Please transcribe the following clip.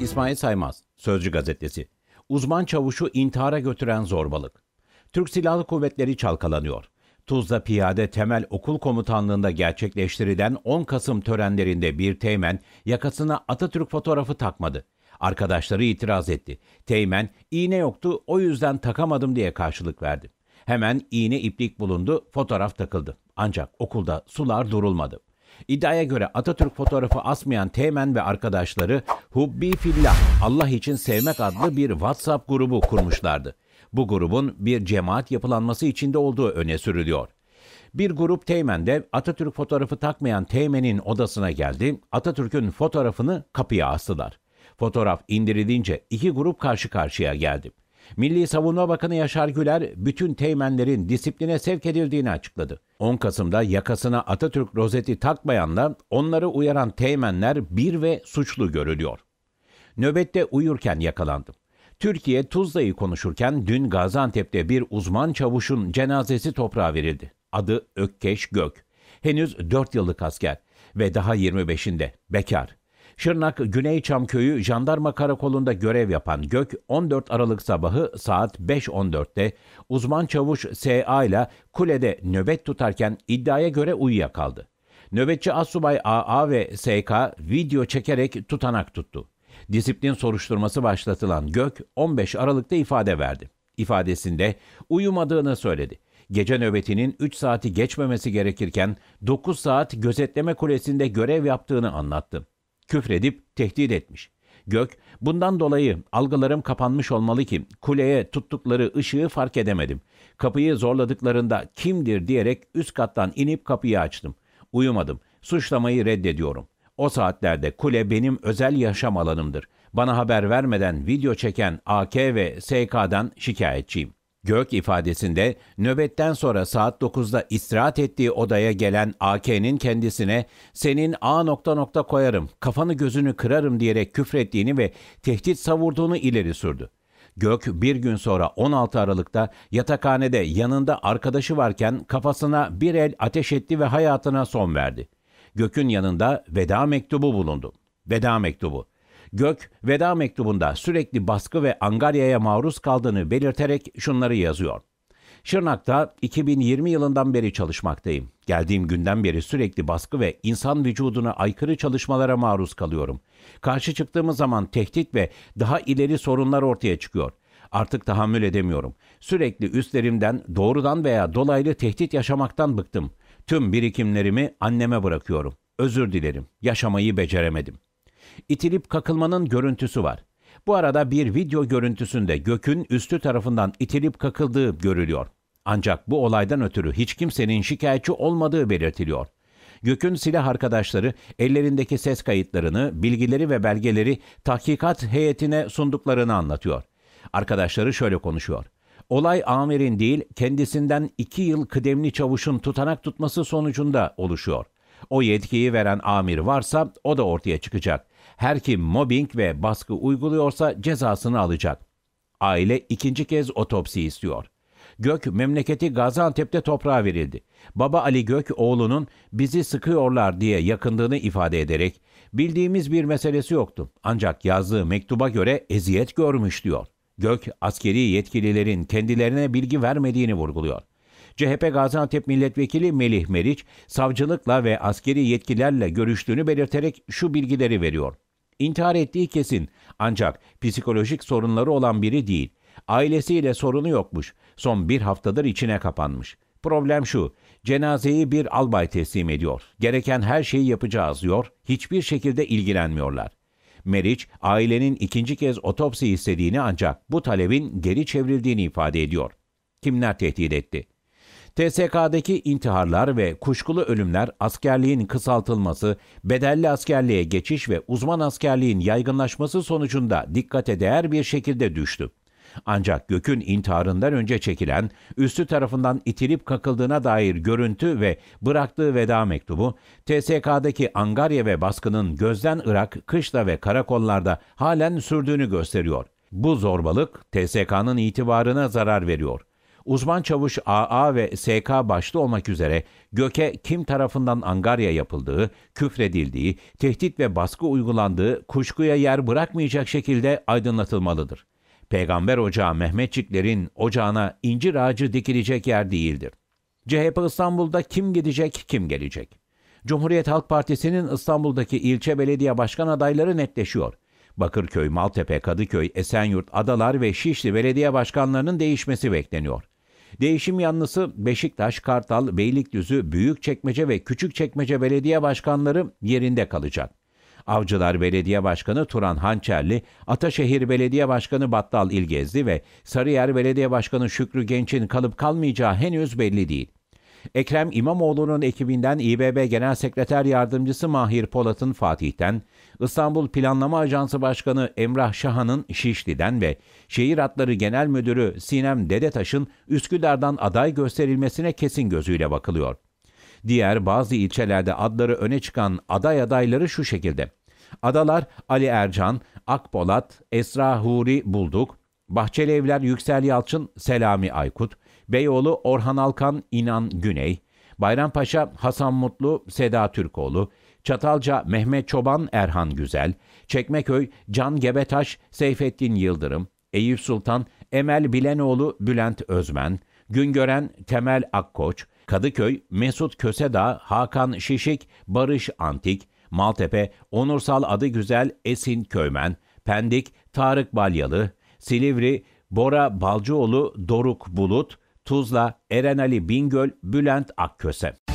İsmail Saymaz, Sözcü Gazetesi. Uzman çavuşu intihara götüren zorbalık. Türk Silahlı Kuvvetleri çalkalanıyor. Tuzla Piyade Temel Okul Komutanlığı'nda gerçekleştirilen 10 Kasım törenlerinde bir teğmen yakasına Atatürk fotoğrafı takmadı. Arkadaşları itiraz etti. Teğmen, iğne yoktu o yüzden takamadım diye karşılık verdi. Hemen iğne iplik bulundu, fotoğraf takıldı. Ancak okulda sular durulmadı. İddiaya göre Atatürk fotoğrafı asmayan Teğmen ve arkadaşları Hubbi Fillah, Allah için sevmek adlı bir WhatsApp grubu kurmuşlardı. Bu grubun bir cemaat yapılanması içinde olduğu öne sürülüyor. Bir grup Teğmen'de Atatürk fotoğrafı takmayan Teğmen'in odasına geldi, Atatürk'ün fotoğrafını kapıya astılar. Fotoğraf indirilince iki grup karşı karşıya geldi. Milli Savunma Bakanı Yaşar Güler bütün teğmenlerin disipline sevk edildiğini açıkladı. 10 Kasım'da yakasına Atatürk rozeti takmayanla onları uyaran teğmenler bir ve suçlu görülüyor. Nöbette uyurken yakalandım. Türkiye Tuzla'yı konuşurken dün Gaziantep'te bir uzman çavuşun cenazesi toprağa verildi. Adı Ökkeş Gök. Henüz 4 yıllık asker ve daha 25'inde bekar. Şırnak Güney Güneyçamköy'ü jandarma karakolunda görev yapan Gök 14 Aralık sabahı saat 5.14'te uzman çavuş SA ile kulede nöbet tutarken iddiaya göre uyuyakaldı. Nöbetçi Asubay AA ve SK video çekerek tutanak tuttu. Disiplin soruşturması başlatılan Gök 15 Aralık'ta ifade verdi. İfadesinde uyumadığını söyledi. Gece nöbetinin 3 saati geçmemesi gerekirken 9 saat gözetleme kulesinde görev yaptığını anlattı küfredip tehdit etmiş. Gök, bundan dolayı algılarım kapanmış olmalı ki kuleye tuttukları ışığı fark edemedim. Kapıyı zorladıklarında kimdir diyerek üst kattan inip kapıyı açtım. Uyumadım. Suçlamayı reddediyorum. O saatlerde kule benim özel yaşam alanımdır. Bana haber vermeden video çeken AK ve SK'dan şikayetçiyim. Gök ifadesinde nöbetten sonra saat 9'da istirahat ettiği odaya gelen AK'nin kendisine senin A nokta nokta koyarım, kafanı gözünü kırarım diyerek küfrettiğini ve tehdit savurduğunu ileri sürdü. Gök bir gün sonra 16 Aralık'ta yatakhanede yanında arkadaşı varken kafasına bir el ateş etti ve hayatına son verdi. Gök'ün yanında veda mektubu bulundu. Veda mektubu. Gök, veda mektubunda sürekli baskı ve angaryaya maruz kaldığını belirterek şunları yazıyor. Şırnak'ta 2020 yılından beri çalışmaktayım. Geldiğim günden beri sürekli baskı ve insan vücuduna aykırı çalışmalara maruz kalıyorum. Karşı çıktığımız zaman tehdit ve daha ileri sorunlar ortaya çıkıyor. Artık tahammül edemiyorum. Sürekli üstlerimden doğrudan veya dolaylı tehdit yaşamaktan bıktım. Tüm birikimlerimi anneme bırakıyorum. Özür dilerim. Yaşamayı beceremedim. İtilip kakılmanın görüntüsü var. Bu arada bir video görüntüsünde gökün üstü tarafından itilip kakıldığı görülüyor. Ancak bu olaydan ötürü hiç kimsenin şikayetçi olmadığı belirtiliyor. Gök'ün silah arkadaşları ellerindeki ses kayıtlarını, bilgileri ve belgeleri tahkikat heyetine sunduklarını anlatıyor. Arkadaşları şöyle konuşuyor. Olay Amir'in değil kendisinden iki yıl kıdemli çavuşun tutanak tutması sonucunda oluşuyor. O yetkiyi veren Amir varsa o da ortaya çıkacak. Her kim mobbing ve baskı uyguluyorsa cezasını alacak. Aile ikinci kez otopsi istiyor. Gök memleketi Gaziantep'te toprağa verildi. Baba Ali Gök oğlunun bizi sıkıyorlar diye yakındığını ifade ederek bildiğimiz bir meselesi yoktu. Ancak yazdığı mektuba göre eziyet görmüş diyor. Gök askeri yetkililerin kendilerine bilgi vermediğini vurguluyor. CHP Gaziantep Milletvekili Melih Meriç savcılıkla ve askeri yetkilerle görüştüğünü belirterek şu bilgileri veriyor. İntihar ettiği kesin ancak psikolojik sorunları olan biri değil. Ailesiyle sorunu yokmuş. Son bir haftadır içine kapanmış. Problem şu, cenazeyi bir albay teslim ediyor. Gereken her şeyi yapacağız diyor, hiçbir şekilde ilgilenmiyorlar. Meriç, ailenin ikinci kez otopsi istediğini ancak bu talebin geri çevrildiğini ifade ediyor. Kimler tehdit etti? TSK'daki intiharlar ve kuşkulu ölümler, askerliğin kısaltılması, bedelli askerliğe geçiş ve uzman askerliğin yaygınlaşması sonucunda dikkate değer bir şekilde düştü. Ancak Gök'ün intiharından önce çekilen, üstü tarafından itilip kakıldığına dair görüntü ve bıraktığı veda mektubu, TSK'daki angarya ve baskının gözden ırak kışla ve karakollarda halen sürdüğünü gösteriyor. Bu zorbalık TSK'nın itibarına zarar veriyor. Uzman çavuş AA ve SK başta olmak üzere GÖK'e kim tarafından angarya yapıldığı, küfredildiği, tehdit ve baskı uygulandığı kuşkuya yer bırakmayacak şekilde aydınlatılmalıdır. Peygamber Ocağı Mehmetçiklerin ocağına incir ağacı dikilecek yer değildir. CHP İstanbul'da kim gidecek, kim gelecek? Cumhuriyet Halk Partisi'nin İstanbul'daki ilçe belediye başkan adayları netleşiyor. Bakırköy, Maltepe, Kadıköy, Esenyurt, Adalar ve Şişli belediye başkanlarının değişmesi bekleniyor. Değişim yanlısı Beşiktaş, Kartal, Beylikdüzü, Büyükçekmece ve Küçükçekmece belediye başkanları yerinde kalacak. Avcılar Belediye Başkanı Turan Hançerli, Ataşehir Belediye Başkanı Battal İlgezli ve Sarıyer Belediye Başkanı Şükrü Genç'in kalıp kalmayacağı henüz belli değil. Ekrem İmamoğlu'nun ekibinden İBB Genel Sekreter Yardımcısı Mahir Polat'ın Fatih'ten, İstanbul Planlama Ajansı Başkanı Emrah Şahan'ın Şişli'den ve Şehir Hatları Genel Müdürü Sinem Dedetaş'ın Üsküdar'dan aday gösterilmesine kesin gözüyle bakılıyor. Diğer bazı ilçelerde adları öne çıkan aday adayları şu şekilde. Adalar Ali Ercan, Akpolat, Esra Huri Bulduk, Bahçeli Evler Yüksel Yalçın, Selami Aykut, Beyoğlu Orhan Alkan İnan Güney, Bayrampaşa Hasan Mutlu Seda Türkoğlu, Çatalca Mehmet Çoban Erhan Güzel, Çekmeköy Can Gebetaş Seyfettin Yıldırım, Eyüp Sultan Emel Bilenoğlu Bülent Özmen, Güngören Temel Akkoç, Kadıköy Mesut Köseda Hakan Şişik Barış Antik, Maltepe Onursal Adı Güzel Esin Köymen, Pendik Tarık Balyalı, Silivri Bora Balcıoğlu Doruk Bulut, Tuzla, Eren Ali Bingöl, Bülent Akköse.